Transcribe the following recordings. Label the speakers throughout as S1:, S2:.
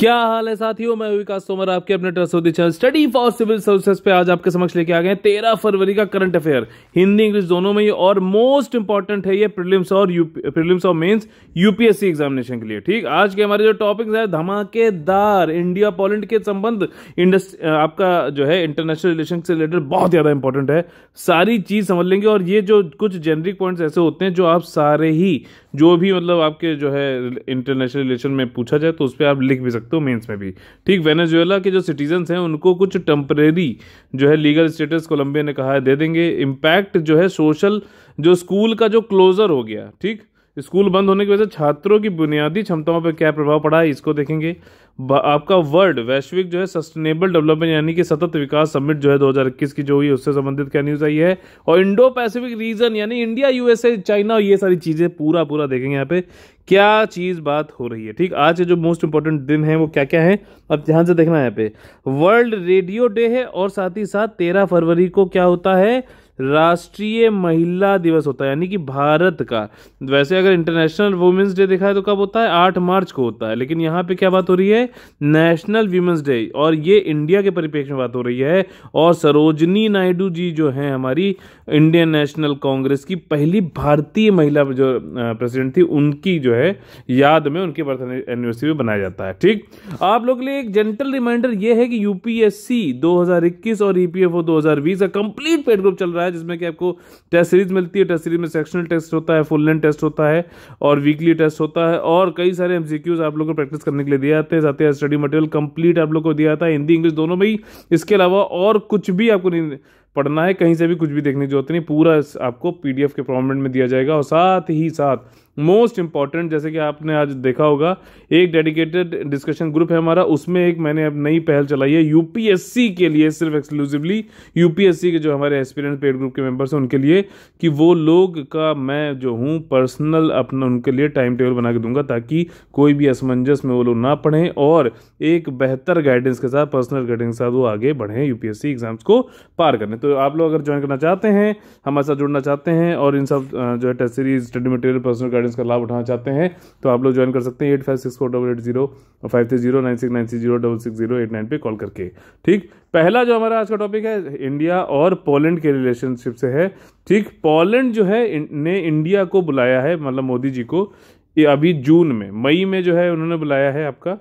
S1: क्या हाल है साथियों मैं विकास तोमर आपके अपने trusty channel study for civil services पे आज आपके समक्ष लेके आ गए तेरह फरवरी का करंट अफेयर हिंदी इंग्लिश दोनों में ही और मोस्ट इंपॉर्टेंट है ये प्रीलिम्स और प्रीलिम्स और मेंस यूपीएससी एग्जामिनेशन के लिए ठीक आज के हमारे जो टॉपिक्स है धमाकेदार इंडिया पोलैंड के संबंध आपका जो है इंटरनेशनल रिलेशन से रिलेटेड बहुत ज्यादा इंपॉर्टेंट है सारी चीज समझ लेंगे और ये जो कुछ जेनरिक पॉइंट्स ऐसे होते हैं जो आप सारे ही जो भी मतलब आपके जो है इंटरनेशनल रिलेशन में पूछा जाए तो उस पर आप लिख भी सकते सकते हो मेंस में भी ठीक वेनेजुएला के जो सिटीजन हैं उनको कुछ टेम्परेरी जो है लीगल स्टेटस कोलंबिया ने कहा है दे देंगे इम्पैक्ट जो है सोशल जो स्कूल का जो क्लोज़र हो गया ठीक स्कूल बंद होने की वजह से छात्रों की बुनियादी क्षमताओं पर क्या प्रभाव पड़ा है इसको देखेंगे आपका वर्ल्ड वैश्विक जो है सस्टेनेबल डेवलपमेंट यानी कि सतत विकास समिट जो है 2021 की जो हुई उससे संबंधित क्या न्यूज़ आई है और इंडो पैसिफिक रीजन यानी इंडिया यूएसए चाइना और ये सारी चीज़ें पूरा पूरा देखेंगे यहाँ पे क्या चीज़ बात हो रही है ठीक आज जो मोस्ट इंपॉर्टेंट दिन है वो क्या क्या है अब ध्यान से देखना यहाँ पे वर्ल्ड रेडियो डे है और साथ ही साथ तेरह फरवरी को क्या होता है राष्ट्रीय महिला दिवस होता है यानी कि भारत का वैसे अगर इंटरनेशनल वुमेंस डे देखा है तो कब होता है आठ मार्च को होता है लेकिन यहाँ पे क्या बात हो रही है नेशनल वुमेंस डे और ये इंडिया के परिप्रेक्ष्य में बात हो रही है और सरोजनी नायडू जी जो हैं हमारी इंडियन नेशनल कांग्रेस की पहली भारतीय महिला जो प्रेसिडेंट थी उनकी जो है याद में उनके बर्थ एनिवर्सरी में बनाया जाता है ठीक आप लोग के लिए एक जेंटल रिमाइंडर ये है कि यूपीएससी दो और e हजार बीस का कंप्लीट पेड ग्रुप चल रहा है है जिसमें कि आपको टेस्ट सीरीज मिलती है टेस्ट सीरीज में सेक्शनल टेस्ट होता है फुल लेंथ टेस्ट होता है और वीकली टेस्ट होता है और कई सारे एम आप लोग को प्रैक्टिस करने के लिए दिया जाते हैं साथ ही स्टडी मटेरियल कंप्लीट आप लोग को दिया जाता है हिंदी इंग्लिश दोनों में ही इसके अलावा और कुछ भी आपको नहीं पढ़ना है कहीं से भी कुछ भी देखने की जरूरत नहीं पूरा आपको पीडीएफ के फॉर्मेट में दिया जाएगा और साथ ही साथ मोस्ट इंपॉर्टेंट जैसे कि आपने आज देखा होगा एक डेडिकेटेड डिस्कशन ग्रुप है हमारा उसमें एक मैंने अब नई पहल चलाई है यूपीएससी के लिए सिर्फ एक्सक्लूसिवली यूपीएससी के जो हमारे एक्सपीरियंस पेड ग्रुप के मेंबर्स हैं उनके लिए कि वो लोग का मैं जो हूँ पर्सनल अपना उनके लिए टाइम टेबल बना के दूंगा ताकि कोई भी असमंजस में वो लोग ना पढ़ें और एक बेहतर गाइडेंस के साथ पर्सनल गाइडेंस के साथ वो आगे बढ़ें यूपीएससी एग्जाम्स को पार करने तो आप लोग अगर ज्वाइन करना चाहते हैं हमारे साथ जुड़ना चाहते हैं और इन सब जो है test series study material personal guidance insurance का लाभ उठाना चाहते हैं तो आप लोग ज्वाइन कर सकते हैं eight five six four double eight zero five three zero nine six nine six zero double six zero eight nine पे कॉल करके ठीक पहला जो हमारा आज का टॉपिक है इंडिया और पोलैंड के रिलेशनशिप से है ठीक पोलैंड जो है ने इंडिया को बुलाया है मतलब मोदी जी को अभी जून में मई में जो है उन्होंने बुलाया है आपका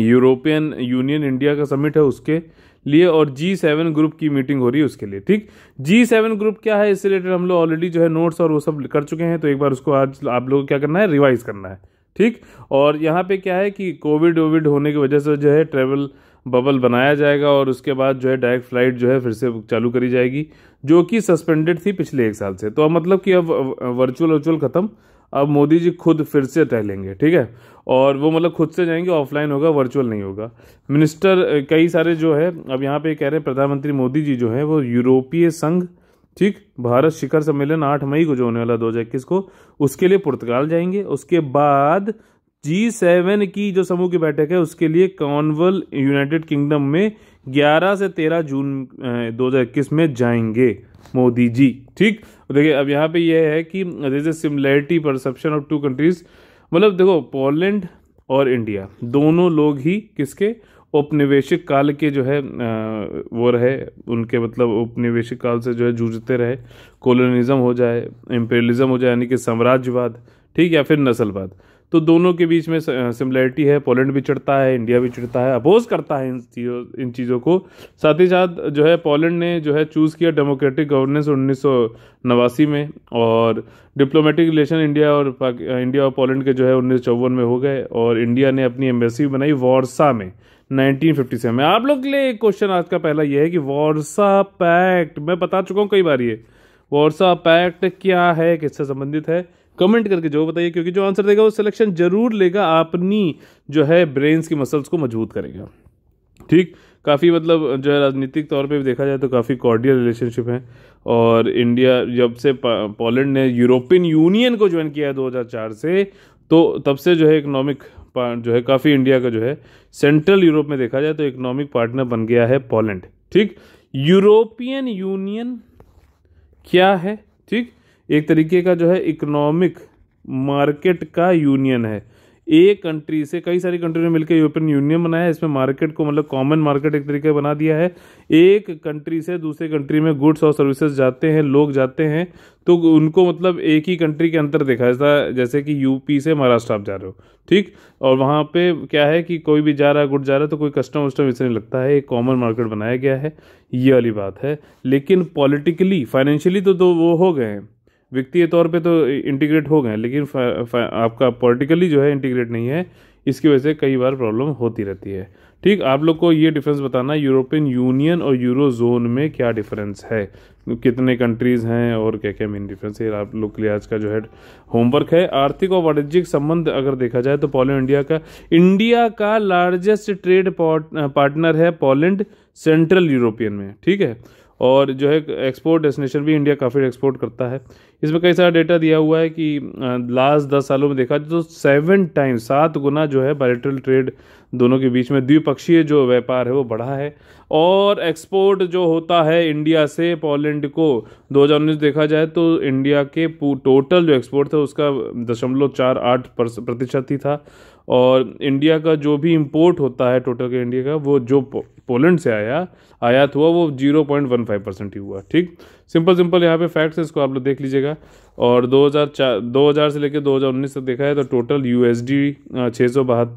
S1: यूरोपियन यूनियन इंडिया का समिट है उसके लिए और जी सेवन ग्रुप की मीटिंग हो रही है उसके लिए ठीक जी सेवन ग्रुप क्या है इससे रिलेटेड हम लोग ऑलरेडी जो है नोट्स और वो सब कर चुके हैं तो एक बार उसको आज आप लोगों को क्या करना है रिवाइज करना है ठीक और यहाँ पे क्या है कि कोविड वोविड होने की वजह से जो है ट्रेवल बबल बनाया जाएगा और उसके बाद जो है डायरेक्ट फ्लाइट जो है फिर से चालू करी जाएगी जो कि सस्पेंडेड थी पिछले एक साल से तो मतलब कि अब वर्चुअल वर्चुअल ख़त्म अब मोदी जी खुद फिर से टहलेंगे ठीक है और वो मतलब खुद से जाएंगे ऑफलाइन होगा वर्चुअल नहीं होगा मिनिस्टर कई सारे जो है अब यहाँ पे कह रहे हैं प्रधानमंत्री मोदी जी जो है वो यूरोपीय संघ ठीक भारत शिखर सम्मेलन आठ मई को जो होने वाला दो हज़ार इक्कीस को उसके लिए पुर्तगाल जाएंगे उसके बाद जी सेवन की जो समूह की बैठक है उसके लिए कॉन्वल यूनाइटेड किंगडम में 11 से 13 जून 2021 में जाएंगे मोदी जी ठीक देखिए अब यहाँ पे यह है कि this is similarity perception of two countries मतलब देखो पोलैंड और इंडिया दोनों लोग ही किसके उपनिवेशिक काल के जो है वो रहे उनके मतलब उपनिवेशिक काल से जो है जूझते रहे कोलोनिज्म हो जाए इम्पेरियलिज्म हो जाए यानी कि साम्राज्यवाद ठीक या फिर नस्लवाद तो दोनों के बीच में सिमिलैरिटी है पोलैंड भी चढ़ता है इंडिया भी चढ़ता है अपोज करता है इन चीज़ों इन चीज़ों को साथ ही साथ जो है पोलैंड ने जो है चूज़ किया डेमोक्रेटिक गवर्नेंस उन्नीस में और डिप्लोमेटिक रिलेशन इंडिया और इंडिया और पोलैंड के जो है उन्नीस में हो गए और इंडिया ने अपनी एम्बेसी बनाई वारसा में 1957 में आप लोग के लिए एक क्वेश्चन आज का पहला ये है कि वारसा पैक्ट मैं बता चुका हूँ कई बार ये वारसा पैक्ट क्या है किससे संबंधित है कमेंट करके जो बताइए क्योंकि जो आंसर देगा वो सिलेक्शन जरूर लेगा अपनी जो है ब्रेन्स की मसल्स को मजबूत करेगा ठीक काफ़ी मतलब जो है राजनीतिक तौर पे भी देखा जाए तो काफ़ी कॉर्डियल रिलेशनशिप है और इंडिया जब से पोलैंड ने यूरोपियन यूनियन को ज्वाइन किया है दो से तो तब से जो है इकोनॉमिक जो है काफ़ी इंडिया का जो है सेंट्रल यूरोप में देखा जाए तो इकोनॉमिक पार्टनर बन गया है पोलैंड ठीक यूरोपियन यूनियन क्या है ठीक एक तरीके का जो है इकोनॉमिक मार्केट का यूनियन है एक कंट्री से कई सारी कंट्री ने मिलकर यूरोपियन यूनियन बनाया है इसमें मार्केट को मतलब कॉमन मार्केट एक तरीके बना दिया है एक कंट्री से दूसरे कंट्री में गुड्स और सर्विसेज जाते हैं लोग जाते हैं तो उनको मतलब एक ही कंट्री के अंतर देखा जाता है जैसे कि यूपी से महाराष्ट्र आप जा रहे हो ठीक और वहाँ पे क्या है कि कोई भी जा रहा है गुड जा रहा है तो कोई कस्टम वस्टम इसे नहीं लगता है एक कॉमन मार्केट बनाया गया है ये वाली बात है लेकिन पॉलिटिकली फाइनेंशियली तो दो वो हो गए हैं वित्तीय तौर पे तो इंटीग्रेट हो गए लेकिन फा, फा, आपका पॉलिटिकली जो है इंटीग्रेट नहीं है इसकी वजह से कई बार प्रॉब्लम होती रहती है ठीक आप लोग को ये डिफरेंस बताना यूरोपियन यूनियन और यूरो जोन में क्या डिफरेंस है कितने कंट्रीज़ हैं और क्या क्या मेन डिफरेंस है आप लोग के लिए आज का जो है होमवर्क है आर्थिक और वाणिज्यिक संबंध अगर देखा जाए तो पोलैंड इंडिया का इंडिया का लार्जेस्ट ट्रेड पार्टनर है पोलैंड सेंट्रल यूरोपियन में ठीक है और जो है एक्सपोर्ट डेस्टिनेशन भी इंडिया काफ़ी एक्सपोर्ट करता है इसमें कई सारा डेटा दिया हुआ है कि लास्ट दस सालों में देखा तो सेवन टाइम सात गुना जो है बायोलिट्रल ट्रेड दोनों के बीच में द्विपक्षीय जो व्यापार है वो बढ़ा है और एक्सपोर्ट जो होता है इंडिया से पोलैंड को दो हज़ार उन्नीस देखा जाए तो इंडिया के टोटल जो एक्सपोर्ट था उसका दशमलव चार आठ प्रतिशत ही था और इंडिया का जो भी इम्पोर्ट होता है टोटल के इंडिया का वो जो पोलैंड से आया आयात हुआ वो zero point one five percent ही हुआ ठीक सिंपल सिंपल यहाँ पे फैक्ट्स है इसको आप लोग देख लीजिएगा और 2004 2000 से लेकर 2019 तक देखा है तो टोटल यू एस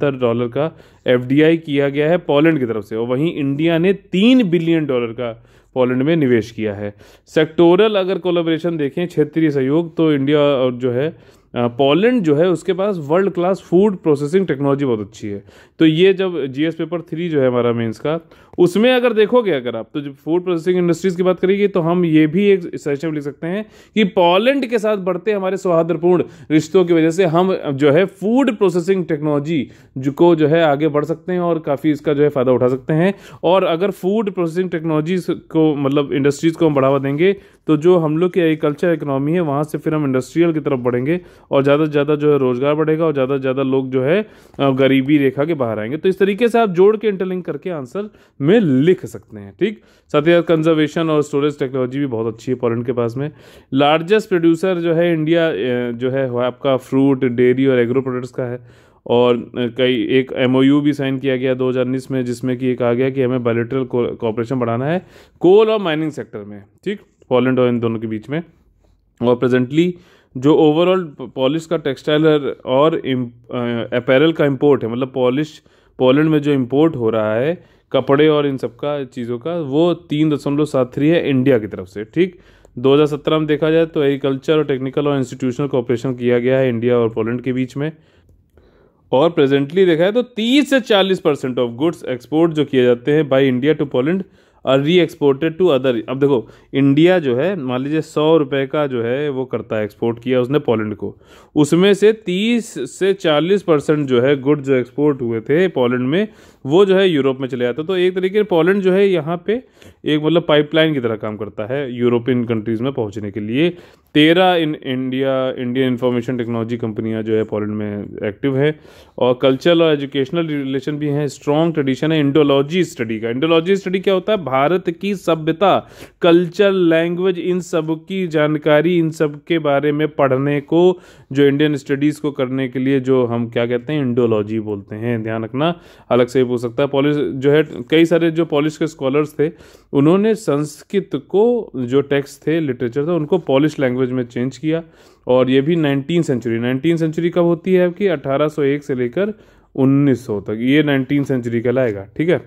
S1: डॉलर का एफ किया गया है पोलैंड की तरफ से और वहीं इंडिया ने तीन बिलियन डॉलर का पोलैंड में निवेश किया है सेक्टोरल अगर कोलाब्रेशन देखें क्षेत्रीय सहयोग तो इंडिया और जो है पोलैंड जो है उसके पास world class food processing technology बहुत अच्छी है तो ये जब जी पेपर थ्री जो है हमारा मेंस का उसमें अगर देखोगे अगर आप तो जब फूड प्रोसेसिंग इंडस्ट्रीज की बात करेंगे तो हम ये भी एक सजेशन लिख सकते हैं कि पोलैंड के साथ बढ़ते हमारे सौहार्दपूर्ण रिश्तों की वजह से हम जो है फूड प्रोसेसिंग टेक्नोलॉजी को जो है आगे बढ़ सकते हैं और काफ़ी इसका जो है फ़ायदा उठा सकते हैं और अगर फूड प्रोसेसिंग टेक्नोलॉजी को मतलब इंडस्ट्रीज़ को हम बढ़ावा देंगे तो जो हम लोग की एग्रीकल्चर इकोनॉमी है वहाँ से फिर हम इंडस्ट्रियल की तरफ बढ़ेंगे और ज़्यादा से ज़्यादा जो है रोज़गार बढ़ेगा और ज़्यादा से ज़्यादा लोग जो है गरीबी रेखा के बाहर आएंगे तो इस तरीके से आप जोड़ के इंटरलिंक करके आंसर में लिख सकते हैं ठीक साथ ही साथ कंजर्वेशन और स्टोरेज टेक्नोलॉजी भी बहुत अच्छी है पोलेंड के पास में लार्जेस्ट प्रोड्यूसर जो है इंडिया जो है आपका फ्रूट डेयरी और एग्रो प्रोडक्ट्स का है और कई एक एम भी साइन किया गया 2019 में जिसमें कि ये कहा गया कि हमें बायोलिट्रल कॉपरेशन बढ़ाना है कोल और माइनिंग सेक्टर में ठीक पोलैंड और इन दोनों के बीच में और प्रेजेंटली जो ओवरऑल पॉलिश का टेक्सटाइल और अपैरल का इम्पोर्ट है मतलब पॉलिश पोलैंड में जो इम्पोर्ट हो रहा है कपड़े और इन सब का चीज़ों का वो तीन दशमलव सात थ्री है इंडिया की तरफ से ठीक 2017 में देखा जाए तो एग्रीकल्चर और टेक्निकल और इंस्टीट्यूशनल कोऑपरेशन किया गया है इंडिया और पोलैंड के बीच में और प्रेजेंटली देखा है तो 30 से 40 परसेंट ऑफ गुड्स एक्सपोर्ट जो किए जाते हैं बाई इंडिया टू पोलैंड और री एक्सपोर्टेड टू अदर अब देखो इंडिया जो है मान लीजिए सौ रुपये का जो है वो करता है एक्सपोर्ट किया उसने पोलैंड को उसमें से तीस से चालीस परसेंट जो है गुड जो एक्सपोर्ट हुए थे पोलैंड में वो जो है यूरोप में चले जाता है तो एक तरीके से पोलैंड जो है यहाँ पे एक मतलब पाइपलाइन की तरह काम करता है यूरोपियन कंट्रीज़ में पहुँचने के लिए तेरह in India Indian information technology कंपनियाँ जो है पोलैंड में एक्टिव है और कल्चरल और एजुकेशनल रिलेशन भी हैं स्ट्रॉन्ग ट्रेडिशन है इंडोलॉजी स्टडी का इंडोलॉजी स्टडी क्या होता है भारत की सभ्यता कल्चर लैंग्वेज इन सब की जानकारी इन सब के बारे में पढ़ने को जो इंडियन स्टडीज़ को करने के लिए जो हम क्या कहते हैं इंडोलॉजी बोलते हैं ध्यान रखना अलग से हो सकता है पॉलिश जो है कई सारे जो पॉलिश के स्कॉलर्स थे उन्होंने संस्कृत को जो टेक्स्ट थे लिटरेचर था उनको पॉलिश लैंग्वेज में चेंज किया और ये भी नाइनटीन सेंचुरी नाइनटीन सेंचुरी कब होती है आपकी 1801 से लेकर 1900 तक ये नाइनटीन सेंचुरी कहलाएगा ठीक है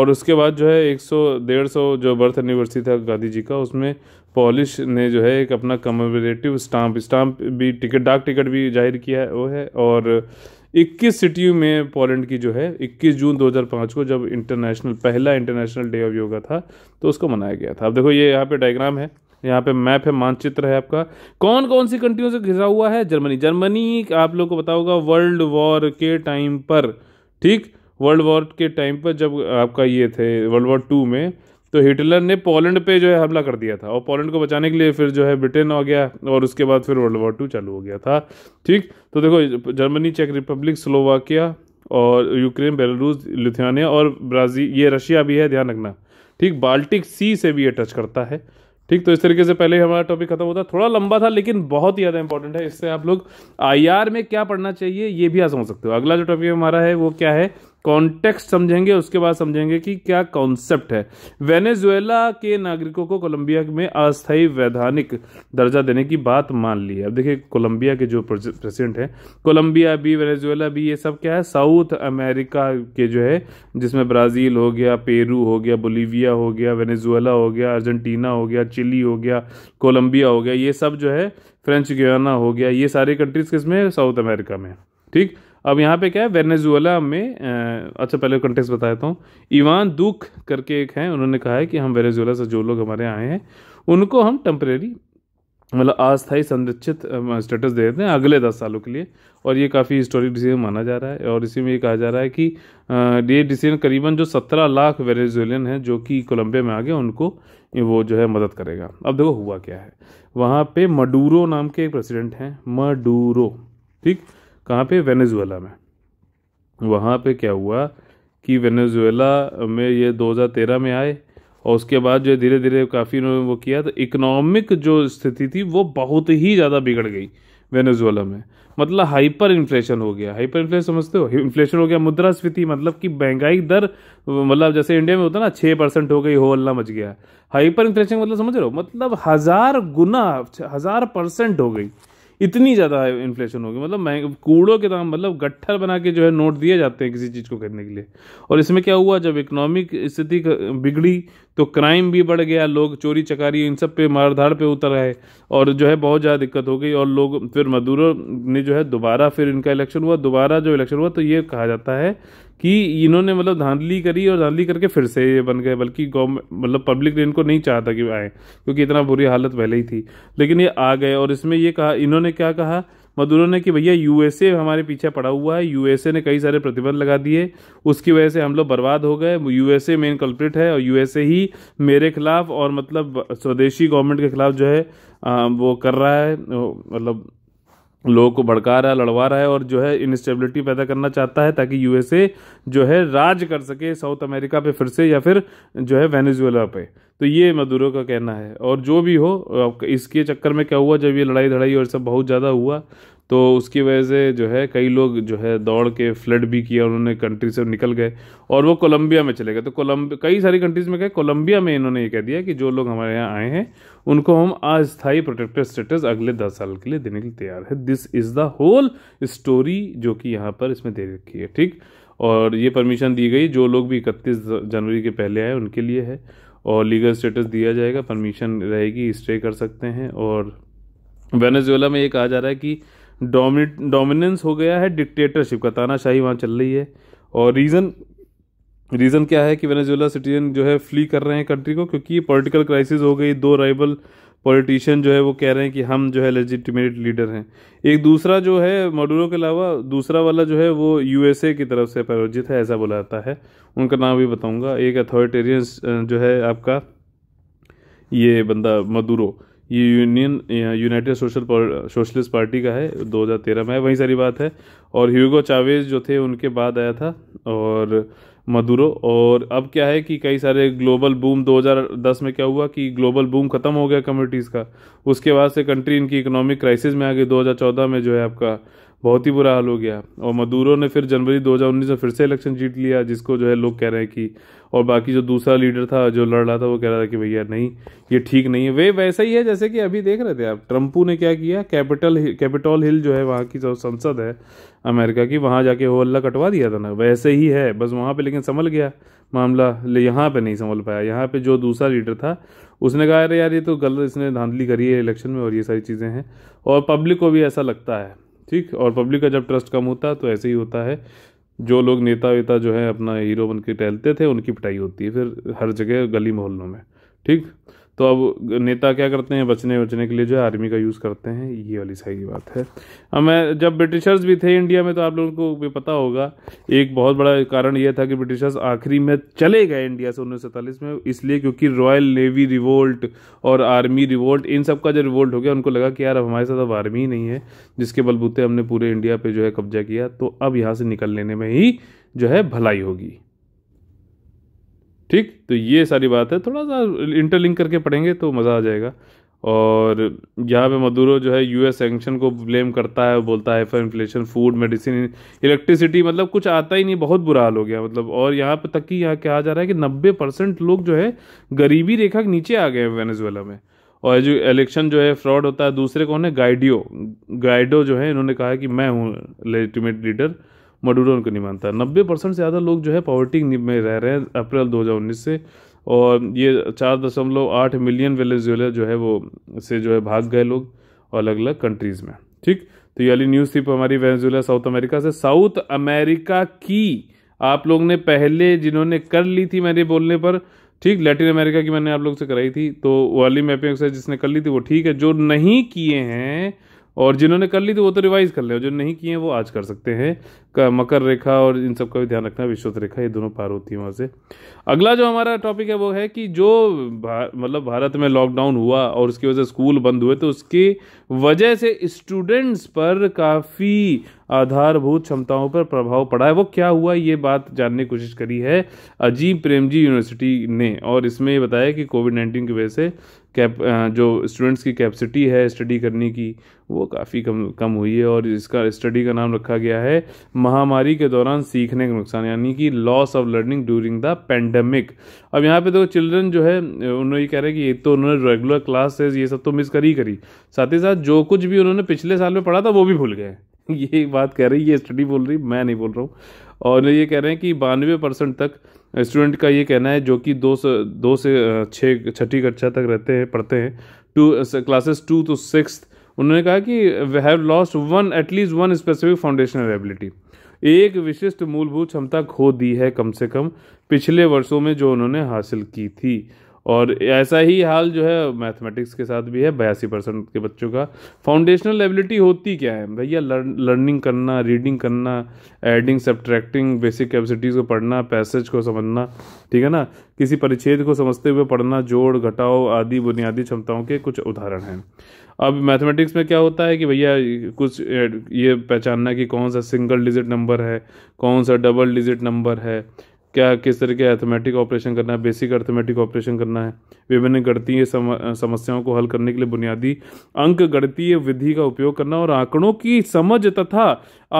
S1: और उसके बाद जो है एक सौ डेढ़ सौ जो बर्थ एनिवर्सरी था गांधी जी का उसमें पॉलिश ने जो है एक अपना कमेटिव स्टाम्प स्टाम्प भी टिकट डाक टिकट भी जाहिर किया है वो है और 21 सिटियों में पोलैंड की जो है 21 जून 2005 को जब इंटरनेशनल पहला इंटरनेशनल डे ऑफ योगा था तो उसको मनाया गया था अब देखो ये यहाँ पे डायग्राम है यहाँ पे मैप है मानचित्र है आपका कौन कौन सी कंट्रियों से घिरा हुआ है जर्मनी जर्मनी आप लोग को बताओगा वर्ल्ड वॉर के टाइम पर ठीक वर्ल्ड वॉर के टाइम पर जब आपका ये थे वर्ल्ड वॉर टू में तो हिटलर ने पोलैंड पे जो है हमला कर दिया था और पोलैंड को बचाने के लिए फिर जो है ब्रिटेन आ गया और उसके बाद फिर वर्ल्ड वॉर टू चालू हो गया था ठीक तो देखो जर्मनी चेक रिपब्लिक स्लोवाकिया और यूक्रेन बेलारूस लिथुआनिया और ब्राज़ील ये रशिया भी है ध्यान रखना ठीक बाल्टिक सी से भी ये टच करता है ठीक तो इस तरीके से पहले हमारा टॉपिक खत्म होता थोड़ा लंबा था लेकिन बहुत ही ज़्यादा इंपॉर्टेंट है इससे आप लोग आईआर में क्या पढ़ना चाहिए ये भी आ समझ सकते हो अगला जो टॉपिक हमारा है वो क्या है कॉन्टेक्स्ट समझेंगे उसके बाद समझेंगे कि क्या कॉन्सेप्ट है वेनेजुएला के नागरिकों को कोलंबिया में अस्थायी वैधानिक दर्जा देने की बात मान ली है अब देखिए कोलंबिया के जो प्रेसिडेंट हैं कोलंबिया भी वेनेजुएला भी ये सब क्या है साउथ अमेरिका के जो है जिसमें ब्राज़ील हो गया पेरू हो गया बोलीविया हो गया वेनेजुएला हो गया अर्जेंटीना हो गया चिली हो गया कोलंबिया हो गया ये सब जो है फ्रेंच गियाना हो गया ये सारी कंट्रीज़ किस में साउथ अमेरिका में ठीक अब यहाँ पे क्या है वेनेजुएला में आ, अच्छा पहले कंटेक्स बता देता हूँ इवान दुख करके एक हैं उन्होंने कहा है कि हम वेनेजुएला से जो लोग हमारे आए हैं उनको हम टेम्परेरी मतलब अस्थाई संरक्षित स्टेटस दे देते हैं अगले दस सालों के लिए और ये काफ़ी हिस्टोरिक डिसीजन माना जा रहा है और इसी में ये कहा जा रहा है कि ये डिसीजन करीबन जो सत्रह लाख वेनेजुएलियन हैं जो कि कोलंबिया में आ गए उनको वो जो है मदद करेगा अब देखो हुआ क्या है वहाँ पे मडूरो नाम के एक प्रेसिडेंट हैं मडूरो ठीक कहाँ पे वेनेजुएला में वहाँ पे क्या हुआ कि वेनेजुएला में ये 2013 में आए और उसके बाद जो धीरे धीरे काफ़ी उन्होंने वो किया तो इकोनॉमिक जो स्थिति थी वो बहुत ही ज़्यादा बिगड़ गई वेनेजुएला में मतलब हाइपर इन्फ्लेशन हो गया हाइपर इन्फ्लेशन समझते हो इन्फ्लेशन हो गया मुद्रास्फीति मतलब कि महंगाई दर मतलब जैसे इंडिया में होता है ना छः परसेंट हो गई हो अल्ला मच गया हाइपर इन्फ्लेशन मतलब समझ रहे हो मतलब हज़ार गुना हज़ार परसेंट हो गई इतनी ज़्यादा इन्फ्लेशन होगी मतलब कूड़ों के दाम मतलब गट्ठर बना के जो है नोट दिए जाते हैं किसी चीज़ को खरीदने के लिए और इसमें क्या हुआ जब इकोनॉमिक स्थिति बिगड़ी तो क्राइम भी बढ़ गया लोग चोरी चकारी इन सब पे मारधाड़ पे उतर आए और जो है बहुत ज़्यादा दिक्कत हो गई और लोग फिर मजदूरों ने जो है दोबारा फिर इनका इलेक्शन हुआ दोबारा जो इलेक्शन हुआ तो ये कहा जाता है कि इन्होंने मतलब धांधली करी और धांधली करके फिर से ये बन गए बल्कि गवर्नमेंट मतलब पब्लिक ने इनको नहीं चाहता कि आए क्योंकि इतना बुरी हालत पहले ही थी लेकिन ये आ गए और इसमें ये कहा इन्होंने क्या कहा मदुरो ने कि भैया यूएसए हमारे पीछे पड़ा हुआ है यूएसए ने कई सारे प्रतिबंध लगा दिए उसकी वजह से हम लोग बर्बाद हो गए यूएसए मेन कल्प्रिट है और यूएसए ही मेरे खिलाफ और मतलब स्वदेशी गवर्नमेंट के खिलाफ जो है आ, वो कर रहा है मतलब लोगों को भड़का रहा है लड़वा रहा है और जो है इनस्टेबिलिटी पैदा करना चाहता है ताकि यूएसए जो है राज कर सके साउथ अमेरिका पे फिर से या फिर जो है वेनेजुएला पे तो ये मदुरो का कहना है और जो भी हो इसके चक्कर में क्या हुआ जब ये लड़ाई धड़ाई और सब बहुत ज़्यादा हुआ तो उसकी वजह से जो है कई लोग जो है दौड़ के फ्लड भी किया उन्होंने कंट्री से निकल गए और वो कोलंबिया में चले गए तो कोलम्ब कई सारी कंट्रीज़ में गए कोलंबिया में इन्होंने ये कह दिया कि जो लोग हमारे यहाँ आए हैं उनको हम अस्थायी प्रोटेक्टेड स्टेटस अगले दस साल के लिए देने के लिए तैयार है this is the whole story जो कि यहाँ पर इसमें दे रखी है ठीक और ये परमिशन दी गई जो लोग भी इकतीस जनवरी के पहले आए उनके लिए है और लीगल स्टेटस दिया जाएगा परमिशन रहेगी स्टे कर सकते हैं और वेनेजुएला में ये कहा जा रहा है कि डोमिनेंस हो गया है डिक्टेटरशिप का तानाशाही वहाँ चल रही है और रीज़न रीज़न क्या है कि वेनेजुएला सिटीजन जो है फ्ली कर रहे हैं कंट्री को क्योंकि पॉलिटिकल क्राइसिस हो गई दो राइबल पॉलिटिशियन जो है वो कह रहे हैं कि हम जो है लेजिटिमेट लीडर हैं एक दूसरा जो है मडूरो के अलावा दूसरा वाला जो है वो यूएसए की तरफ से प्रायोजित है ऐसा बोला जाता है उनका नाम भी बताऊंगा एक अथॉरिटेरियन जो है आपका ये बंदा मदुरो ये union united social socialist party का है 2013 में वही सारी बात है और ह्यूगो चावेज जो थे उनके बाद आया था और मदुरो और अब क्या है कि कई सारे ग्लोबल बूम 2010 में क्या हुआ कि ग्लोबल बूम ख़त्म हो गया कम्युनिटीज़ का उसके बाद से कंट्री इनकी इकोनॉमिक क्राइसिस में आ गई 2014 में जो है आपका बहुत ही बुरा हाल हो गया और मदूरो ने फिर जनवरी 2019 में फिर से इलेक्शन जीत लिया जिसको जो है लोग कह रहे हैं कि और बाकी जो दूसरा लीडर था जो लड़ रहा था वो कह रहा था कि भैया नहीं ये ठीक नहीं है वे वैसा ही है जैसे कि अभी देख रहे थे आप ट्रम्पू ने क्या किया कैपिटल कैपिटल हिल जो है वहाँ की जो संसद है अमेरिका की वहाँ जाके हो अल्लाह कटवा दिया था ना वैसे ही है बस वहाँ पर लेकिन संभल गया मामला ले यहाँ पर नहीं संभल पाया यहाँ पर जो दूसरा लीडर था उसने कहा अरे यार ये तो गलत इसने धांधली करी है इलेक्शन में और ये सारी चीज़ें हैं और पब्लिक को भी ऐसा लगता है ठीक और पब्लिक का जब ट्रस्ट कम होता है तो ऐसे ही होता है जो लोग नेता वेता जो है अपना हीरो बन के टहलते थे उनकी पिटाई होती है फिर हर जगह गली मोहल्लों में ठीक तो अब नेता क्या करते हैं बचने बचने के लिए जो है आर्मी का यूज़ करते हैं ये वाली सही बात है अब मैं जब ब्रिटिशर्स भी थे इंडिया में तो आप लोगों को भी पता होगा एक बहुत बड़ा कारण यह था कि ब्रिटिशर्स आखिरी में चले गए इंडिया से उन्नीस में इसलिए क्योंकि रॉयल नेवी रिवोल्ट और आर्मी रिवोल्ट इन सब का जो रिवोल्ट हो गया उनको लगा कि यार अब हमारे साथ अब आर्मी ही नहीं है जिसके बलबूते हमने पूरे इंडिया पर जो है कब्जा किया तो अब यहाँ से निकल लेने में ही जो है भलाई होगी ठीक तो ये सारी बात है थोड़ा सा इंटरलिंक करके पढ़ेंगे तो मज़ा आ जाएगा और यहाँ पे मदुरो जो है यूएस सेंक्शन को ब्लेम करता है बोलता है for inflation food medicine electricity मतलब कुछ आता ही नहीं बहुत बुरा हाल हो गया मतलब और यहाँ पे तक कि यहाँ क्या जा रहा है कि नब्बे परसेंट लोग जो है गरीबी रेखा के नीचे आ गए हैं वेनेजुएला में और जो इलेक्शन जो है फ्रॉड होता है दूसरे कौन है गाइडियो गाइडो जो है इन्होंने कहा कि मैं हूँ लेजिटिमेट लीडर मडूरो उनको नहीं मानता नब्बे परसेंट से ज़्यादा लोग जो है पॉवर्टी में रह रहे हैं अप्रैल 2019 से और ये चार दशमलव आठ मिलियन वेनेजुएला जो है वो से जो है भाग गए लोग और अलग अलग कंट्रीज़ में ठीक तो ये वाली न्यूज़ थी हमारी वेनेजुएला साउथ अमेरिका से साउथ अमेरिका की आप लोग ने पहले जिन्होंने कर ली थी मेरे बोलने पर ठीक लैटिन अमेरिका की मैंने आप लोग से कराई थी तो वाली मैपिंग से जिसने कर ली थी वो ठीक है जो नहीं किए हैं और जिन्होंने कर ली थी वो तो रिवाइज कर ले जो नहीं किए हैं वो आज कर सकते हैं का मकर रेखा और इन सब का भी ध्यान रखना विश्वत रेखा ये दोनों पार होती हैं वहाँ से अगला जो हमारा टॉपिक है वो है कि जो भा, मतलब भारत में लॉकडाउन हुआ और उसकी वजह से स्कूल बंद हुए तो उसकी वजह से स्टूडेंट्स पर काफ़ी आधारभूत क्षमताओं पर प्रभाव पड़ा है वो क्या हुआ ये बात जानने की कोशिश करी है अजीब प्रेमजी यूनिवर्सिटी ने और इसमें ये बताया कि कोविड नाइन्टीन की वजह से कैप जो स्टूडेंट्स की कैपेसिटी है स्टडी करने की वो काफ़ी कम कम हुई है और इसका स्टडी का नाम रखा गया है महामारी के दौरान सीखने का नुकसान यानी कि loss of learning during the pandemic अब यहाँ पे देखो चिल्ड्रन जो है उन्होंने ये कह रहे हैं कि ये तो उन्होंने रेगुलर क्लासेस ये सब तो मिस करी करी साथ ही साथ जो कुछ भी उन्होंने पिछले साल में पढ़ा था वो भी भूल गए ये बात कह रही है ये स्टडी बोल रही मैं नहीं बोल रहा हूँ और ये कह रहे हैं कि बानवे परसेंट तक स्टूडेंट का ये कहना है जो कि दो से दो से छः छठी कक्षा तक रहते हैं पढ़ते हैं two classes two to six उन्होंने कहा कि we have lost one at least one specific foundational ability एक विशिष्ट मूलभूत क्षमता खो दी है कम से कम पिछले वर्षों में जो उन्होंने हासिल की थी और ऐसा ही हाल जो है मैथमेटिक्स के साथ भी है बयासी परसेंट के बच्चों का फाउंडेशनल एबिलिटी होती क्या है भैया लर्निंग करना रीडिंग करना एडिंग सब्ट्रैक्टिंग बेसिक कैपेसिटीज़ को पढ़ना पैसेज को समझना ठीक है ना किसी परिच्छेद को समझते हुए पढ़ना जोड़ घटाओ आदि बुनियादी क्षमताओं के कुछ उदाहरण हैं अब मैथमेटिक्स में क्या होता है कि भैया कुछ ये पहचानना कि कौन सा सिंगल डिजिट नंबर है कौन सा डबल डिजिट नंबर है क्या किस तरह के अर्थमेटिक ऑपरेशन करना है बेसिक अर्थमेटिक ऑपरेशन करना है विभिन्न गणतीय सम, समस्याओं को हल करने के लिए बुनियादी अंक गणतीय विधि का उपयोग करना और आंकड़ों की समझ तथा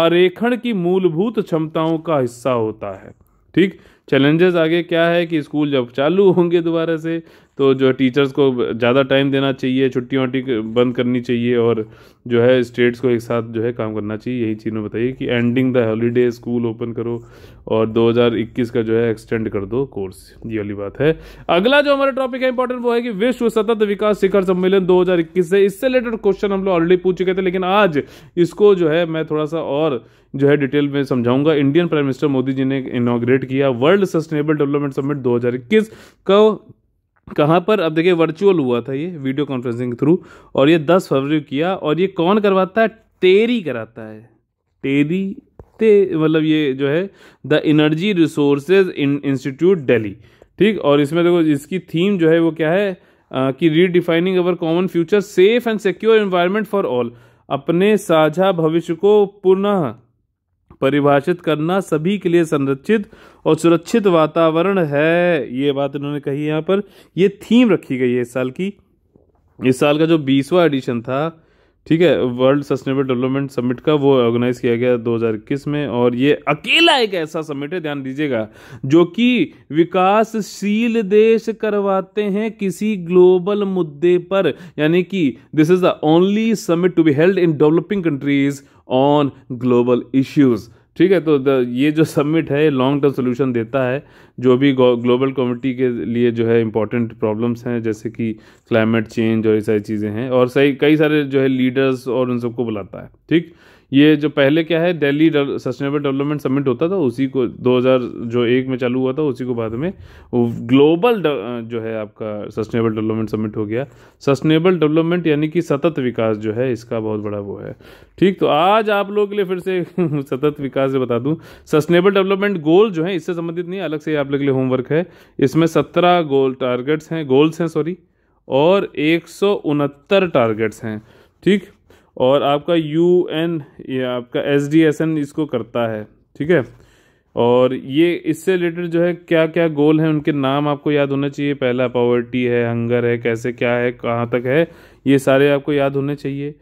S1: आरेखण की मूलभूत क्षमताओं का हिस्सा होता है ठीक चैलेंजेस आगे क्या है कि स्कूल जब चालू होंगे दोबारा से तो जो है टीचर्स को ज़्यादा टाइम देना चाहिए छुट्टी वट्टी बंद करनी चाहिए और जो है स्टेट्स को एक साथ जो है काम करना चाहिए यही चीज़ में बताइए कि ending the holiday school open करो और 2021 का जो है एक्सटेंड कर दो कोर्स ये वाली बात है अगला जो हमारा टॉपिक है इंपॉर्टेंट वो है कि विश्व सतत विकास शिखर सम्मेलन 2021 से इससे रिलेटेड क्वेश्चन हम लोग ऑलरेडी पूछ चुके थे लेकिन आज इसको जो है मैं थोड़ा सा और जो है डिटेल में समझाऊंगा Indian prime minister Modi ji ने इनोग्रेट किया वर्ल्ड सस्टेनेबल डेवलपमेंट समिट दो को कहाँ पर अब देखिए वर्चुअल हुआ था ये वीडियो कॉन्फ्रेंसिंग के थ्रू और ये दस फरवरी किया और ये कौन करवाता है टेरी कराता है टेरी ते मतलब ये जो है the energy resources institute Delhi ठीक और इसमें देखो इसकी थीम जो है वो क्या है आ, कि redefining our common future safe and secure environment for all अपने साझा भविष्य को पुनः परिभाषित करना सभी के लिए संरक्षित और सुरक्षित वातावरण है ये बात इन्होंने कही यहाँ पर ये थीम रखी गई है इस साल की इस साल का जो बीसवा एडिशन था ठीक है वर्ल्ड सस्टेनेबल डेवलपमेंट समिट का वो ऑर्गेनाइज किया गया 2021 में और ये अकेला एक ऐसा समिट है ध्यान दीजिएगा जो कि विकासशील देश करवाते हैं किसी ग्लोबल मुद्दे पर यानी कि this is the only summit to be held in developing countries on global issues ठीक है तो ये जो सबमिट है लॉन्ग टर्म सोल्यूशन देता है जो भी ग्लोबल कम्युनिटी के लिए जो है इंपॉर्टेंट प्रॉब्लम्स हैं जैसे कि क्लाइमेट चेंज और ये सारी चीज़ें हैं और सही कई सारे जो है लीडर्स और उन सबको बुलाता है ठीक ये जो पहले क्या है दिल्ली सस्टेनेबल डेवलपमेंट समिट होता था उसी को 2000 जो एक में चालू हुआ था उसी को बाद में ग्लोबल जो है आपका सस्टेनेबल डेवलपमेंट समिट हो गया सस्टेनेबल डेवलपमेंट यानी कि सतत विकास जो है इसका बहुत बड़ा वो है ठीक तो आज आप लोगों के लिए फिर से सतत विकास से बता दूँ सस्टेनेबल डेवलपमेंट गोल जो है इससे संबंधित नहीं अलग से आप लोग के लिए होमवर्क है इसमें सत्रह गोल टारगेट्स हैं गोल्स हैं सॉरी और एक टारगेट्स हैं ठीक और आपका यू एन या आपका एस डी एस एन इसको करता है ठीक है और ये इससे रिलेटेड जो है क्या क्या गोल हैं उनके नाम आपको याद होना चाहिए पहला पॉवर्टी है हंगर है कैसे क्या है कहाँ तक है ये सारे आपको याद होने चाहिए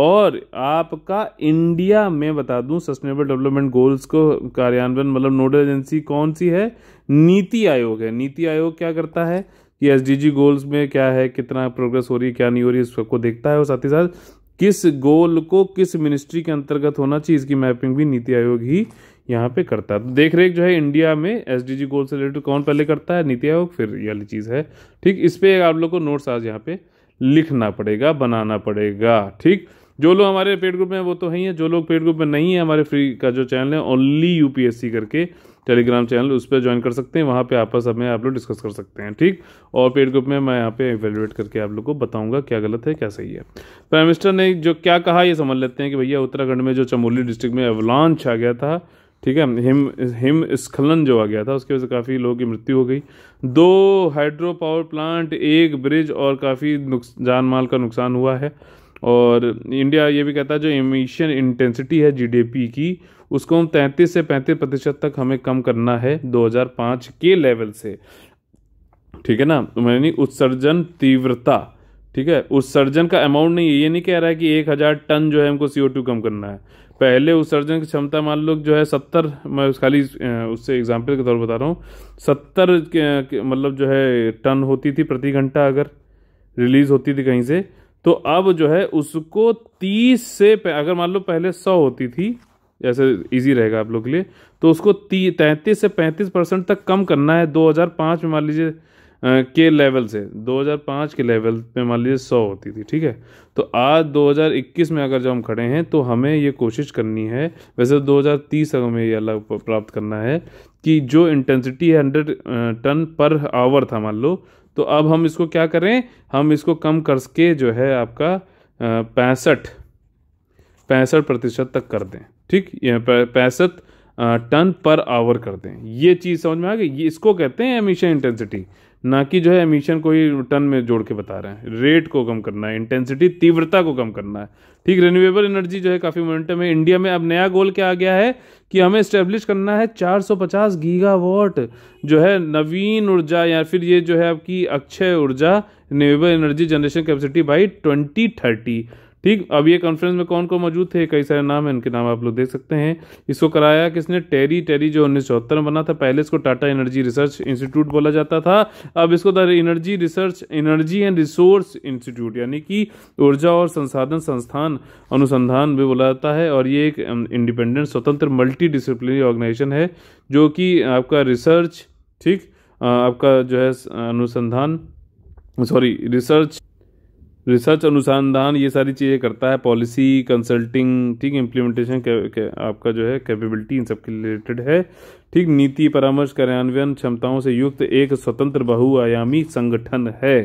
S1: और आपका इंडिया में बता दूं सस्टेनेबल डेवलपमेंट गोल्स को कार्यान्वयन मतलब नोडल एजेंसी कौन सी है नीति आयोग है नीति आयोग क्या करता है कि एस गोल्स में क्या है कितना प्रोग्रेस हो रही है क्या नहीं हो रही है इस सबको देखता है और साथ ही साथ किस गोल को किस मिनिस्ट्री के अंतर्गत होना चाहिए इसकी मैपिंग भी नीति आयोग ही यहाँ पे करता है तो देख रेख जो है इंडिया में एस डी जी गोल से रिलेटेड कौन पहले करता है नीति आयोग फिर ये वाली चीज़ है ठीक इस पर आप लोग को नोट्स आज यहाँ पे लिखना पड़ेगा बनाना पड़ेगा ठीक जो लोग हमारे पेड ग्रुप में वो तो ही है जो लोग पेड ग्रुप में नहीं है हमारे फ्री का जो चैनल है ओनली यूपीएससी करके टेलीग्राम चैनल उस पर ज्वाइन कर सकते हैं वहाँ पे आपस में आप लोग डिस्कस कर सकते हैं ठीक और पेड ग्रुप में मैं यहाँ पे एवेलुएट करके आप लोग को बताऊंगा क्या गलत है क्या सही है प्राइम मिनिस्टर ने जो क्या कहा ये समझ लेते हैं कि भैया उत्तराखंड में जो चमोली डिस्ट्रिक्ट में एवलांच आ गया था ठीक है हिम हिम स्खलन जो आ गया था उसकी वजह से काफ़ी लोगों की मृत्यु हो गई दो हाइड्रो पावर प्लांट एक ब्रिज और काफ़ी जान माल का नुकसान हुआ है और इंडिया ये भी कहता है जो इमिशन इंटेंसिटी है जीडीपी की उसको हम तैंतीस से पैंतीस प्रतिशत तक हमें कम करना है 2005 के लेवल से ठीक है ना तो मैंने उत्सर्जन तीव्रता ठीक है उत्सर्जन का अमाउंट नहीं है ये नहीं कह रहा है कि एक हज़ार टन जो है हमको सी कम करना है पहले उत्सर्जन की क्षमता मान लो जो है सत्तर मैं उस खाली उससे एग्जाम्पल के तौर पर बता रहा हूँ सत्तर मतलब जो है टन होती थी प्रति घंटा अगर रिलीज़ होती थी कहीं से तो अब जो है उसको तीस से अगर मान लो पहले सौ होती थी जैसे इजी रहेगा आप लोग के लिए तो उसको तैंतीस से पैंतीस परसेंट तक कम करना है 2005 में मान लीजिए के लेवल से 2005 के लेवल पे मान लीजिए 100 होती थी ठीक है तो आज 2021 में अगर जब हम खड़े हैं तो हमें ये कोशिश करनी है वैसे 2030 तो अगर हमें ये अलग प्राप्त करना है कि जो इंटेंसिटी है हंड्रेड टन पर आवर था मान लो तो अब हम इसको क्या करें हम इसको कम करके जो है आपका पैंसठ पैंसठ प्रतिशत तक कर दें ठीक पैंसठ टन पर आवर कर दें ये चीज़ समझ में आ गई इसको कहते हैं एमिशन इंटेंसिटी ना कि जो है एमिशन कोई टन में जोड़ के बता रहे हैं रेट को कम करना है इंटेंसिटी तीव्रता को कम करना है ठीक रेन्यूएबल एनर्जी जो है काफ़ी मोमेंटम है इंडिया में अब नया गोल क्या आ गया है कि हमें इस्टेब्लिश करना है 450 गीगावाट जो है नवीन ऊर्जा या फिर ये जो है आपकी अक्षय ऊर्जा renewable energy generation capacity by twenty thirty ठीक अब ये कॉन्फ्रेंस में कौन कौन मौजूद थे कई सारे नाम हैं इनके नाम आप लोग देख सकते हैं इसको कराया किसने टेरी टेरी जो उन्नीस में बना था पहले इसको टाटा एनर्जी रिसर्च इंस्टीट्यूट बोला जाता था अब इसको energy research energy and resource institute यानी कि ऊर्जा और संसाधन संस्थान अनुसंधान भी बोला जाता है और ये एक इंडिपेंडेंट स्वतंत्र मल्टी डिसिप्लिनरी ऑर्गेनाइजेशन है जो कि आपका रिसर्च ठीक आपका जो है अनुसंधान सॉरी रिसर्च रिसर्च अनुसंधान ये सारी चीज़ें करता है पॉलिसी कंसल्टिंग ठीक है इम्प्लीमेंटेशन आपका जो है कैपेबिलिटी इन सब के रिलेटेड है ठीक नीति परामर्श कार्यान्वयन क्षमताओं से युक्त एक स्वतंत्र बहुआयामी संगठन है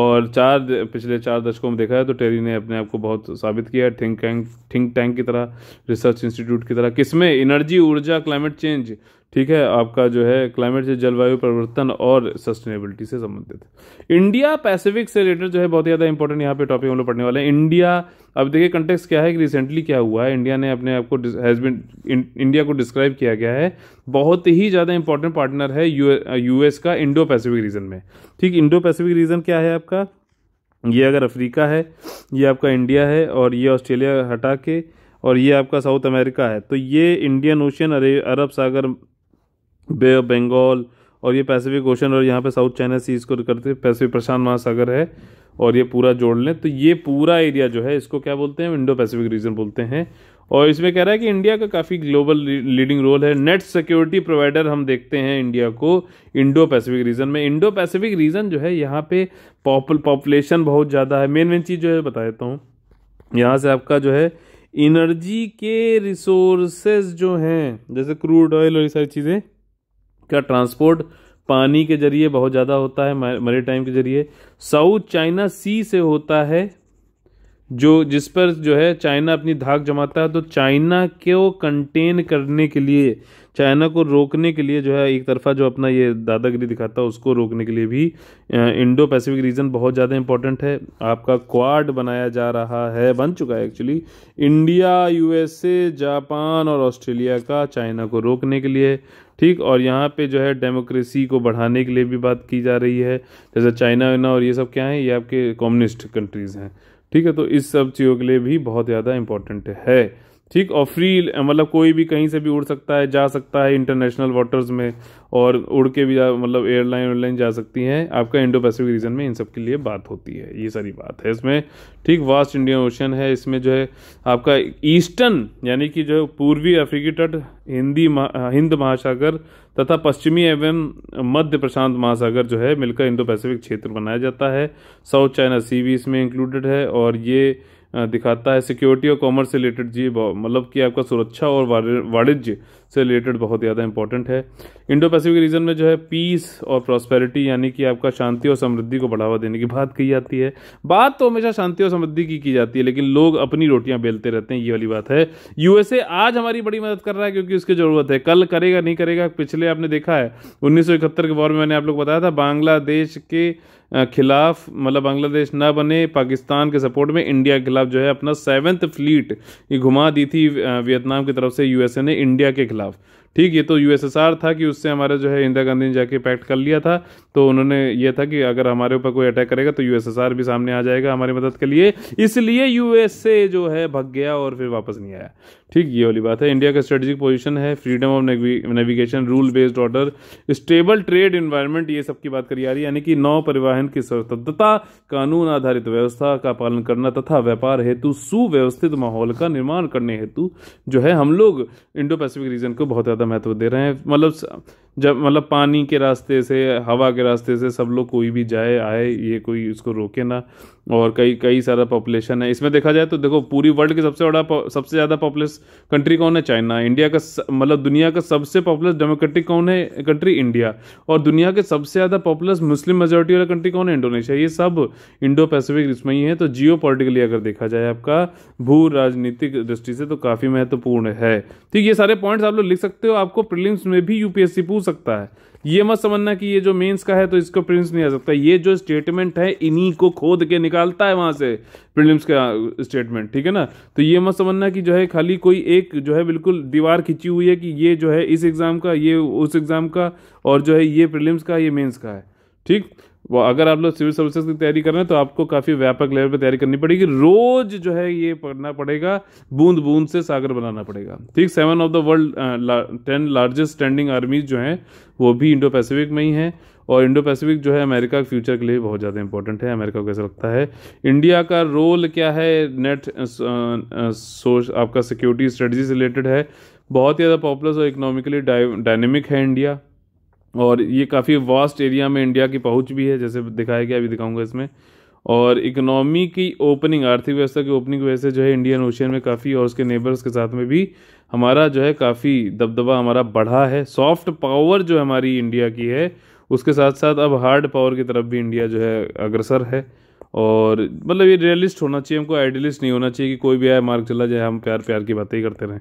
S1: और चार पिछले चार दशकों में देखा है तो टेरी ने अपने आप को बहुत साबित किया है थिंक टैंक थिंक टैंक की तरह रिसर्च इंस्टीट्यूट की तरह किसमें एनर्जी ऊर्जा क्लाइमेट चेंज ठीक है आपका जो है क्लाइमेट चेंज जलवायु परिवर्तन और सस्टेनेबिलिटी से संबंधित इंडिया पैसिफिक से रिलेटेड जो है बहुत ज़्यादा इंपॉर्टेंट यहाँ पे टॉपिक हम लोग पढ़ने वाले हैं इंडिया अब देखिए कंटेक्स क्या है कि रिसेंटली क्या हुआ है इंडिया ने अपने आप को हैज़ बिन इंडिया को डिस्क्राइब किया गया है बहुत ही ज़्यादा इंपॉर्टेंट पार्टनर है यूएस का इंडो पैसिफिक रीजन में ठीक इंडो पैसिफिक रीजन क्या है आपका ये अगर अफ्रीका है ये आपका इंडिया है और ये ऑस्ट्रेलिया हटा के और ये आपका साउथ अमेरिका है तो ये इंडियन ओशन अरब सागर बे ऑफ बंगाल और ये पैसिफिक ओशन और यहाँ पे साउथ चाइना सीज को करते पैसिफिक प्रशांत महासागर है और ये पूरा जोड़ लें तो ये पूरा एरिया जो है इसको क्या बोलते हैं इंडो पैसिफिक रीजन बोलते हैं और इसमें कह रहा है कि इंडिया का काफ़ी ग्लोबल लीडिंग रोल है नेट सिक्योरिटी प्रोवाइडर हम देखते हैं इंडिया को इंडो पैसिफिक रीजन में इंडो पैसिफिक रीजन जो है यहाँ पे पॉपुलेशन बहुत ज़्यादा है मेन मेन चीज़ जो है बता देता हूँ यहाँ से आपका जो है इनर्जी के रिसोर्सेज जो हैं जैसे क्रूड ऑयल और ये सारी चीज़ें का ट्रांसपोर्ट पानी के जरिए बहुत ज़्यादा होता है मरी टाइम के जरिए साउथ चाइना सी से होता है जो जिस पर जो है चाइना अपनी धाक जमाता है तो चाइना को कंटेन करने के लिए चाइना को रोकने के लिए जो है एक तरफा जो अपना ये दादागिरी दिखाता है उसको रोकने के लिए भी इंडो पैसिफिक रीजन बहुत ज़्यादा इंपॉर्टेंट है आपका क्वाड बनाया जा रहा है बन चुका है एक्चुअली इंडिया यूएसए जापान और ऑस्ट्रेलिया का चाइना को रोकने के लिए ठीक और यहाँ पे जो है डेमोक्रेसी को बढ़ाने के लिए भी बात की जा रही है जैसे चाइना वाइना और ये सब क्या है ये आपके कम्युनिस्ट कंट्रीज़ हैं ठीक है तो इस सब चीज़ों के लिए भी बहुत ज़्यादा इम्पोर्टेंट है ठीक और फ्री मतलब कोई भी कहीं से भी उड़ सकता है जा सकता है इंटरनेशनल वाटर्स में और उड़ के भी मतलब एयरलाइन वेयरलाइन जा सकती हैं आपका इंडो पैसिफिक रीजन में इन सब के लिए बात होती है ये सारी बात है इसमें ठीक वास्ट इंडियन ओशन है इसमें जो है आपका ईस्टर्न यानी कि जो पूर्वी अफ्रीकी तट हिंदी हिंद महासागर तथा पश्चिमी एवं मध्य प्रशांत महासागर जो है मिलकर इंडो पैसिफिक क्षेत्र बनाया जाता है साउथ चाइना सी भी इसमें इंक्लूडेड है और ये दिखाता है सिक्योरिटी और कॉमर्स से रिलेटेड जी मतलब कि आपका सुरक्षा और वाणिज्य से रिलेटेड बहुत ज़्यादा इंपॉर्टेंट है इंडो पैसिफिक रीजन में जो है पीस और प्रॉस्पेरिटी यानी कि आपका शांति और समृद्धि को बढ़ावा देने की बात की जाती है बात तो हमेशा शांति और समृद्धि की की जाती है लेकिन लोग अपनी रोटियां बेलते रहते हैं ये वाली बात है यूएसए आज हमारी बड़ी मदद कर रहा है क्योंकि उसकी ज़रूरत है कल करेगा नहीं करेगा पिछले आपने देखा है उन्नीस के वॉर में मैंने आप लोग बताया था बांग्लादेश के खिलाफ मतलब बांग्लादेश ना बने पाकिस्तान के सपोर्ट में इंडिया के खिलाफ जो है अपना सेवन्थ फ्लीट घुमा दी थी वियतनाम की तरफ से यूएसए ने इंडिया के खिलाफ love ठीक ये तो यूएसएसआर था कि उससे हमारा जो है इंदिरा गांधी ने जाके पैक्ट कर लिया था तो उन्होंने ये था कि अगर हमारे ऊपर कोई अटैक करेगा तो यूएसएसआर भी सामने आ जाएगा हमारी मदद के लिए इसलिए यूएसए जो है भग गया और फिर वापस नहीं आया ठीक ये वाली बात है इंडिया का स्ट्रेटेजिक पोजिशन है freedom of navigation rule based order stable trade environment ये सब की बात करी आ रही है यानी कि नौ परिवहन की स्वतंत्रता कानून आधारित व्यवस्था का पालन करना तथा व्यापार हेतु सुव्यवस्थित माहौल का निर्माण करने हेतु जो है हम लोग इंडो पैसिफिक रीजन को बहुत ज़्यादा ज़्यादा महत्व दे रहे हैं मतलब जब मतलब पानी के रास्ते से हवा के रास्ते से सब लोग कोई भी जाए आए ये कोई उसको रोके ना और कई कई सारा पॉपुलेशन है इसमें देखा जाए तो देखो पूरी वर्ल्ड की सबसे बड़ा सबसे ज़्यादा पॉपुलस कंट्री कौन है चाइना इंडिया का मतलब दुनिया का सबसे पॉपुलस डेमोक्रेटिक कौन है कंट्री इंडिया और दुनिया के सबसे ज़्यादा पॉपुलस मुस्लिम मेजोरिटी वाला कंट्री कौन है इंडोनेशिया ये सब इंडो पैसिफिक इसमें ही है तो जियो पोलिटिकली अगर देखा जाए आपका भू राजनीतिक दृष्टि से तो काफ़ी महत्वपूर्ण है ठीक ये सारे पॉइंट्स आप लोग लिख सकते हो आपको प्रिलिम्स में भी यूपीएससी पूछ सकता है ये मत समझना कि ये जो मेंस का है तो इसको प्रिलिम्स नहीं आ सकता ये जो स्टेटमेंट है इन्हीं को खोद के निकालता है वहां से प्रिलिम्स का स्टेटमेंट ठीक है ना तो ये मत समझना कि जो है खाली कोई एक जो है बिल्कुल दीवार खिंची हुई है कि ये जो है इस एग्ज़ाम का ये उस एग्ज़ाम का और जो है ये प्रिलिम्स का ये मेन्स का है ठीक वो अगर आप लोग सिविल सर्विसेज की तैयारी कर रहे हैं तो आपको काफ़ी व्यापक लेवल पर तैयारी करनी पड़ेगी रोज जो है ये पढ़ना पड़ेगा बूंद बूंद से सागर बनाना पड़ेगा ठीक seven of the world ten largest standing armies जो हैं वो भी इंडो पैसिफिक में ही हैं और इंडो पैसिफिक जो है अमेरिका के फ्यूचर के लिए बहुत ज़्यादा इंपॉर्टेंट है अमेरिका को कैसा लगता है इंडिया का रोल क्या है नेट सोच आपका सिक्योरिटी स्ट्रेटजी से रिलेटेड है बहुत ही ज़्यादा पॉपुलर और इकोनॉमिकली डायनेमिक है इंडिया और ये काफ़ी वास्ट एरिया में इंडिया की पहुंच भी है जैसे दिखाया गया अभी दिखाऊंगा इसमें और इकोनॉमी की ओपनिंग आर्थिक व्यवस्था की ओपनिंग की वजह से जो है इंडियन ओशियन में काफ़ी और उसके नेबर्स के साथ में भी हमारा जो है काफ़ी दबदबा हमारा बढ़ा है सॉफ्ट पावर जो हमारी इंडिया की है उसके साथ साथ अब हार्ड पावर की तरफ भी इंडिया जो है अग्रसर है और मतलब ये रियलिस्ट होना चाहिए हमको आइडियलिस्ट नहीं होना चाहिए कि कोई भी आए मार्ग चला जाए हम प्यार प्यार की बातें ही करते रहें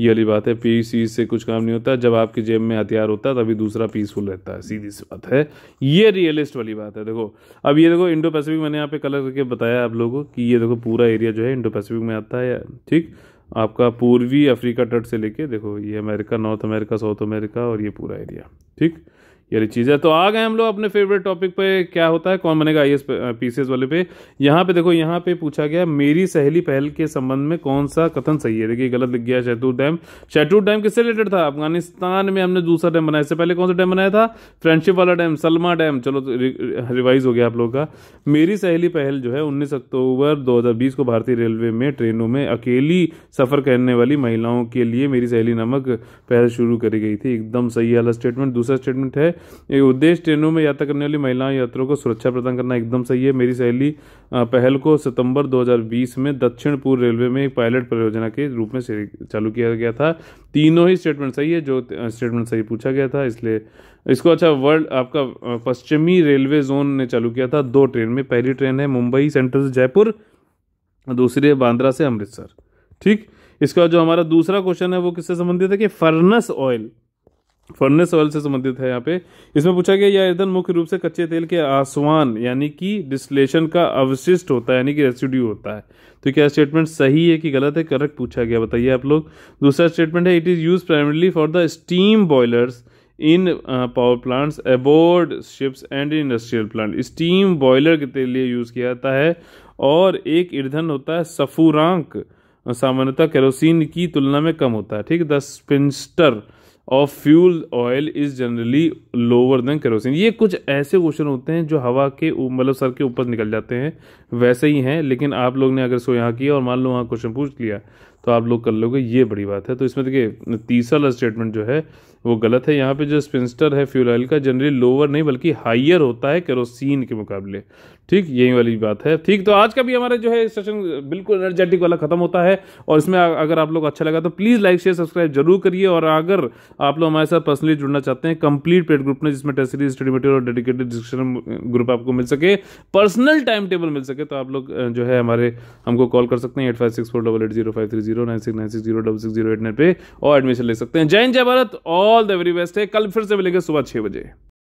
S1: ये वाली बात है पीस वीस से कुछ काम नहीं होता जब आपकी जेब में हथियार होता है तभी दूसरा पीसफुल रहता है सीधी सी बात है ये रियलिस्ट वाली बात है देखो अब ये देखो इंडो पैसिफिक मैंने यहाँ पे कलर करके बताया आप लोगों को कि ये देखो पूरा एरिया जो है इंडो पैसिफिक में आता है ठीक आपका पूर्वी अफ्रीका तट से लेके देखो ये America north America south America और ये पूरा एरिया ठीक ये चीज़ है तो आ गए हम लोग अपने फेवरेट टॉपिक पे क्या होता है कौन बनेगा आई एस पीसीएस वाले पे यहाँ पे देखो यहाँ पे पूछा गया मेरी सहेली पहल के संबंध में कौन सा कथन सही है देखिए गलत लिख गया शैतूर डैम शैतूर डैम किससे रिलेटेड था अफगानिस्तान में हमने दूसरा डैम बनाया इससे पहले कौन सा डैम बनाया था फ्रेंडशिप वाला डैम सलमा डैम चलो तो रि, रिवाइज हो गया आप लोग का मेरी सहेली पहल जो है उन्नीस अक्टूबर दो को भारतीय रेलवे में ट्रेनों में अकेली सफ़र करने वाली महिलाओं के लिए मेरी सहेली नामक पहल शुरू करी गई थी एकदम सही वाला स्टेटमेंट दूसरा स्टेटमेंट है ये उद्देश्य ट्रेनों में यात्रा करने वाली महिलाओं यात्रियों को सुरक्षा प्रदान करना एकदम सही है मेरी सहेली पहल को सितंबर 2020 में दक्षिण पूर्व रेलवे में एक पायलट परियोजना के रूप में चालू किया गया था तीनों ही स्टेटमेंट सही है जो स्टेटमेंट सही पूछा गया था इसलिए इसको अच्छा वर्ल्ड आपका पश्चिमी रेलवे जोन ने चालू किया था दो ट्रेन में पहली ट्रेन है मुंबई सेंट्रल से जयपुर दूसरी है बांद्रा से अमृतसर ठीक इसका जो हमारा दूसरा क्वेश्चन है वो किससे संबंधित है कि फर्नस ऑयल फर्नेस ऑयल से संबंधित है यहाँ पे इसमें पूछा गया यह ईंधन मुख्य रूप से कच्चे तेल के आसवान यानी कि डिस्लेशन का अवशिष्ट होता है यानी कि रेसिड्यू होता है तो क्या स्टेटमेंट सही है कि गलत है करेक्ट पूछा गया बताइए आप लोग दूसरा स्टेटमेंट है it is use primarily for the steam boilers in power plants aboard ships and industrial plant steam boiler के लिए यूज़ किया जाता है और एक ईंधन होता है सफूरांक सामान्यतः केरोसिन की तुलना में कम होता है ठीक the spinster of fuel oil is generally lower than kerosene ये कुछ ऐसे क्वेश्चन होते हैं जो हवा के मतलब सर के ऊपर निकल जाते हैं वैसे ही हैं लेकिन आप लोग ने अगर सो यहाँ किया और मान लो वहाँ क्वेश्चन पूछ लिया तो आप लोग कर लोगे ये बड़ी बात है तो इसमें देखिए तीसरा स्टेटमेंट जो है वो गलत है यहाँ पे जो स्पिंस्टर है फ्यूल ऑयल का जनरली लोअर नहीं बल्कि हाइयर होता है केरोसिन के मुकाबले ठीक यही वाली बात है ठीक तो आज का भी हमारा जो है सेशन बिल्कुल एनर्जेटिक वाला खत्म होता है और इसमें अगर आप लोग अच्छा लगा तो प्लीज़ लाइक शेयर सब्सक्राइब जरूर करिए और अगर आप लोग हमारे साथ पर्सनली जुड़ना चाहते हैं कंप्लीट पेड ग्रुप में जिसमें टेस्ट सीरीज स्टडी मटेरियल और डेडिकेटेड डिस्कशन ग्रुप आपको मिल सके पर्सनल टाइम टेबल मिल सके तो आप लोग जो है हमारे हमको कॉल कर सकते हैं eight five six four double eight zero five three zero zero nine six nine six zero double six zero eight nine पे और एडमिशन ले सकते हैं जय जय भारत ऑल द वेरी बेस्ट है कल फिर से मिलेंगे सुबह छह बजे